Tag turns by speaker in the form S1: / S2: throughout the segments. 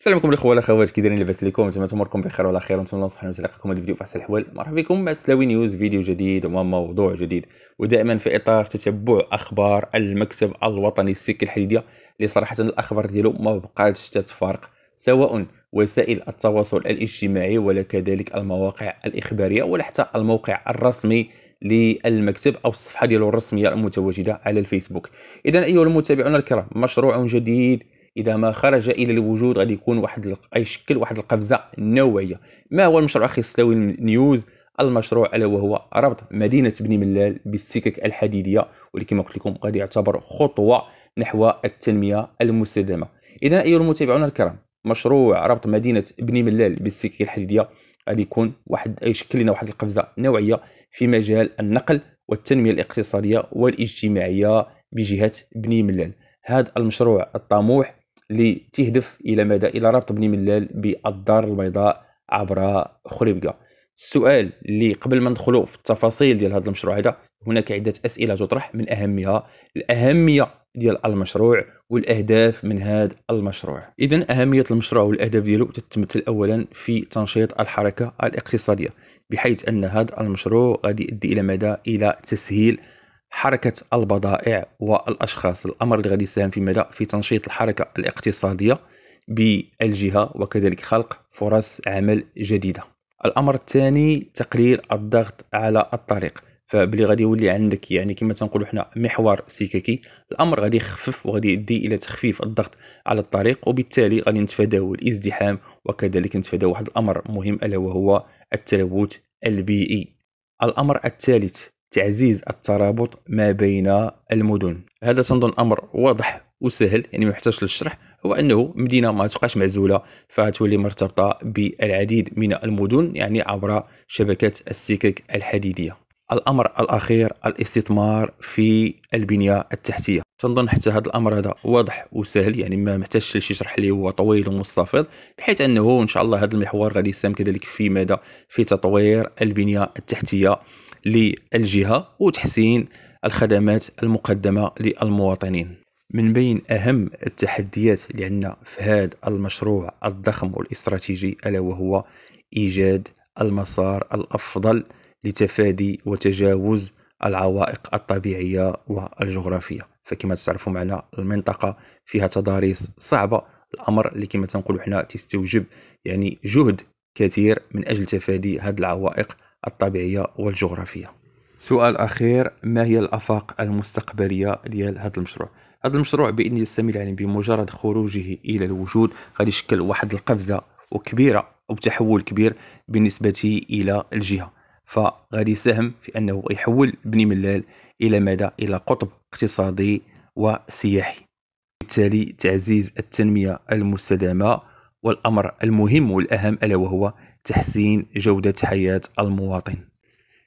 S1: السلام عليكم الاخوه والاخوات كي دايرين لاباس عليكم نتمنى تمركم بخير وعلى خير ونتمنى الله سبحانه وتعالى يلقاكم هذا الفيديو في احسن الاحوال مرحبا بكم مع سلاوي نيوز فيديو جديد وموضوع جديد ودائما في اطار تتبع اخبار المكتب الوطني السكه الحديديه اللي صراحه الاخبار ديالو ما بقاتش تتفارق سواء وسائل التواصل الاجتماعي ولا كذلك المواقع الاخباريه ولا حتى الموقع الرسمي للمكتب او الصفحه ديالو الرسميه المتواجده على الفيسبوك اذا ايها المتابعون الكرام مشروع جديد اذا ما خرج الى الوجود غادي يكون واحد اي شكل واحد القفزه نوويه ما هو المشروع اخي سلاوي نيوز المشروع الا وهو ربط مدينه بني ملال بالسكك الحديديه واللي كما قلت لكم غادي يعتبر خطوه نحو التنميه المستدامه اذا ايها المتابعون الكرام مشروع ربط مدينه بني ملال بالسكك الحديديه غادي يكون واحد يشكل لنا واحد القفزه نوعيه في مجال النقل والتنميه الاقتصاديه والاجتماعيه بجهه بني ملال هذا المشروع الطموح اللي تهدف الى مدى الى ربط بني ملال بالدار البيضاء عبر خريبكا السؤال اللي قبل ما ندخلوا في التفاصيل ديال هذا المشروع هذا هناك عده اسئله تطرح من اهمها الاهميه ديال المشروع والاهداف من هذا المشروع اذا اهميه المشروع والاهداف ديالو تتمثل اولا في تنشيط الحركه الاقتصاديه بحيث ان هذا المشروع غادي يؤدي الى مدى الى تسهيل حركة البضائع والأشخاص الأمر اللي غادي يساهم في مدى في تنشيط الحركة الاقتصادية بالجهة وكذلك خلق فرص عمل جديدة الأمر الثاني تقليل الضغط على الطريق فبلي غادي يولي عندك يعني كما تنقولوا حنا محور سككي الامر غادي يخفف وغادي يؤدي الى تخفيف الضغط على الطريق وبالتالي غادي نتفاداو الازدحام وكذلك نتفاداو واحد الامر مهم الا وهو التلوث البيئي الامر الثالث تعزيز الترابط ما بين المدن هذا تنظن امر واضح وسهل يعني ما يحتاجش للشرح هو انه مدينه ما تبقاش معزوله فتولي مرتبطه بالعديد من المدن يعني عبر شبكه السكك الحديديه الامر الاخير الاستثمار في البنيه التحتيه تنظن حتى هذا الامر هذا واضح وسهل يعني ما محتاجش لشي شرح اللي هو طويل ومستفيض بحيث انه ان شاء الله هذا المحور غادي يساهم كذلك في ماذا في تطوير البنيه التحتيه للجهة وتحسين الخدمات المقدمة للمواطنين من بين أهم التحديات اللي عندنا في هذا المشروع الضخم والاستراتيجي ألا وهو إيجاد المسار الأفضل لتفادي وتجاوز العوائق الطبيعية والجغرافية فكما تعرفوا معنا المنطقة فيها تضاريس صعبة الأمر اللي كما تنقولوا حنا تستوجب يعني جهد كثير من أجل تفادي هذه العوائق الطبيعية والجغرافية سؤال أخير ما هي الآفاق المستقبلية ديال هذا المشروع هذا المشروع بإذن الله يعني بمجرد خروجه إلى الوجود غادي يشكل واحد القفزة وكبيرة أو تحول كبير بالنسبة إلى الجهة فغادي يساهم في أنه يحول بني ملال إلى ماذا إلى قطب اقتصادي وسياحي بالتالي تعزيز التنمية المستدامة والأمر المهم والأهم ألا وهو تحسين جودة حياة المواطن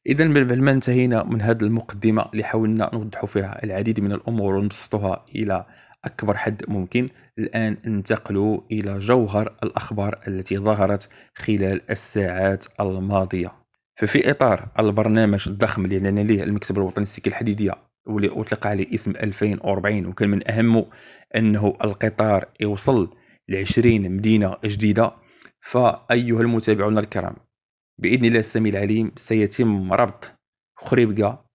S1: إذا ما انتهينا من هذه المقدمة اللي حاولنا نوضحوا فيها العديد من الأمور ونبسطوها إلى أكبر حد ممكن الآن انتقلوا إلى جوهر الأخبار التي ظهرت خلال الساعات الماضية ففي إطار البرنامج الضخم اللي أعلن ليه المكتب الوطني للسكة الحديدية واللي أطلق عليه اسم 2040 وكان من أهمه أنه القطار يوصل لعشرين مدينة جديدة فأيها المتابعون الكرام بإذن الله السميع العليم سيتم ربط خريبكا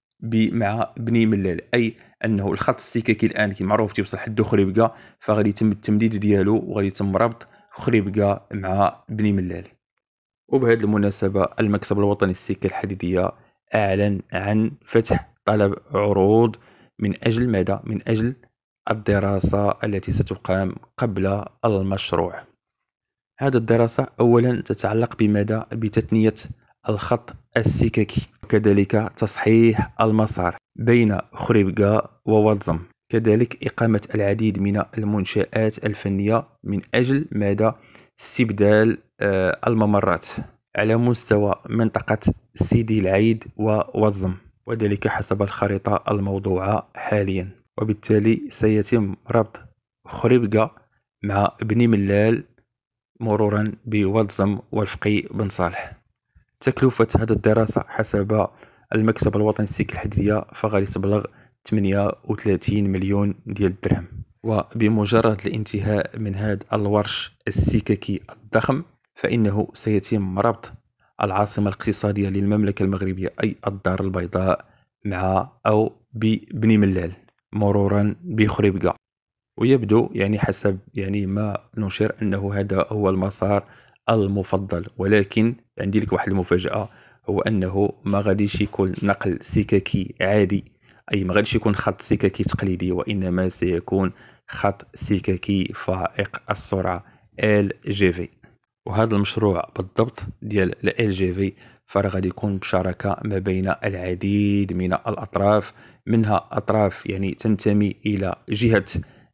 S1: مع بني ملال أي أنه الخط السككي الآن كما معروف تيوصل حدو خريبكا فغادي يتم التمديد ديالو وغادي يتم ربط خريبكا مع بني ملال وبهذه المناسبة المكتب الوطني السكة الحديدية أعلن عن فتح طلب عروض من أجل ماذا؟ من أجل الدراسة التي ستقام قبل المشروع هذه الدراسة أولا تتعلق بمدى بتثنية الخط السككي وكذلك تصحيح المسار بين خريبكا وواتزم كذلك إقامة العديد من المنشآت الفنية من أجل مدى استبدال آه، الممرات على مستوى منطقة سيدي العيد وواتزم وذلك حسب الخريطة الموضوعة حاليا وبالتالي سيتم ربط خريبكة مع ابن ملال مرورا بولزم والفقي بن صالح تكلفة هذه الدراسة حسب المكتب الوطني السيك الحديدية فغادي تبلغ 38 مليون ديال الدرهم وبمجرد الانتهاء من هذا الورش السككي الضخم فإنه سيتم ربط العاصمة الاقتصادية للمملكة المغربية أي الدار البيضاء مع أو ببني ملال مرورا بخريبكا ويبدو يعني حسب يعني ما نشر أنه هذا هو المسار المفضل ولكن عندي لك واحد المفاجأة هو أنه ما غاديش يكون نقل سككي عادي أي ما غاديش يكون خط سككي تقليدي وإنما سيكون خط سككي فائق السرعة ال جي في وهذا المشروع بالضبط ديال ال جي في فغادي يكون مشاركة ما بين العديد من الأطراف منها أطراف يعني تنتمي إلى جهة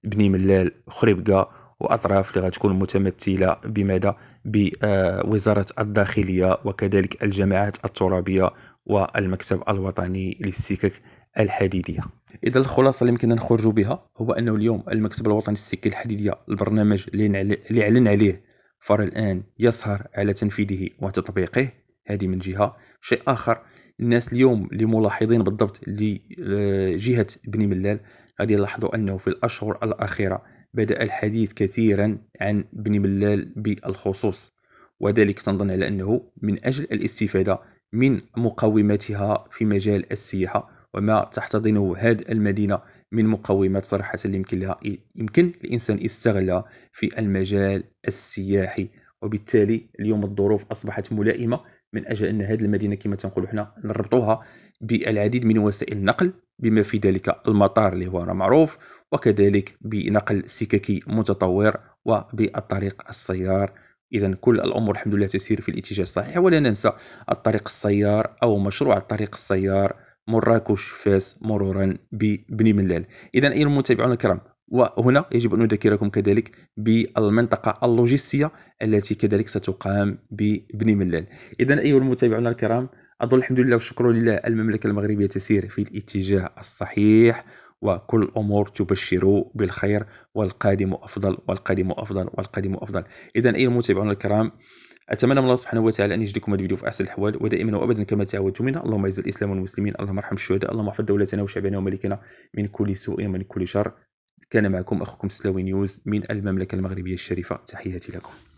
S1: بني ملال خريبكا وأطراف اللي غتكون متمثلة بماذا بوزارة الداخلية وكذلك الجماعات الترابية والمكتب الوطني للسكك الحديديه اذا الخلاصه اللي يمكننا نخرج بها هو انه اليوم المكتب الوطني للسكه الحديديه البرنامج اللي اعلن عليه فر الان يسهر على تنفيذه وتطبيقه هذه من جهه شيء اخر الناس اليوم اللي ملاحظين بالضبط لجهه آه، بني ملال غادي يلاحظوا انه في الاشهر الاخيره بدا الحديث كثيرا عن بني ملال بالخصوص وذلك تنظن على انه من اجل الاستفاده من مقوماتها في مجال السياحه وما تحتضنه هذه المدينه من مقومات صراحه يمكن لها يمكن الانسان يستغلها في المجال السياحي وبالتالي اليوم الظروف اصبحت ملائمه من اجل ان هذه المدينه كما تنقولوا حنا نربطوها بالعديد من وسائل النقل بما في ذلك المطار اللي هو معروف وكذلك بنقل سككي متطور وبالطريق السيار اذا كل الامور الحمد لله تسير في الاتجاه الصحيح ولا ننسى الطريق السيار او مشروع الطريق السيار مراكش فاس مرورا ببني ملال اذا ايها المتابعون الكرام وهنا يجب أن أذكركم كذلك بالمنطقة اللوجستية التي كذلك ستقام ببن ملال إذا أيها المتابعون الكرام أظن الحمد لله والشكر لله المملكة المغربية تسير في الاتجاه الصحيح وكل الأمور تبشر بالخير والقادم أفضل والقادم أفضل والقادم أفضل إذا أيها المتابعون الكرام اتمنى من الله سبحانه وتعالى ان يجدكم هذا الفيديو في احسن الاحوال ودائما وابدا كما تعودتم منا اللهم اعز الاسلام والمسلمين اللهم ارحم الشهداء اللهم احفظ دولتنا وشعبنا وملكنا من كل سوء ومن كل شر كان معكم أخوكم سلاوي نيوز من المملكة المغربية الشريفة تحياتي لكم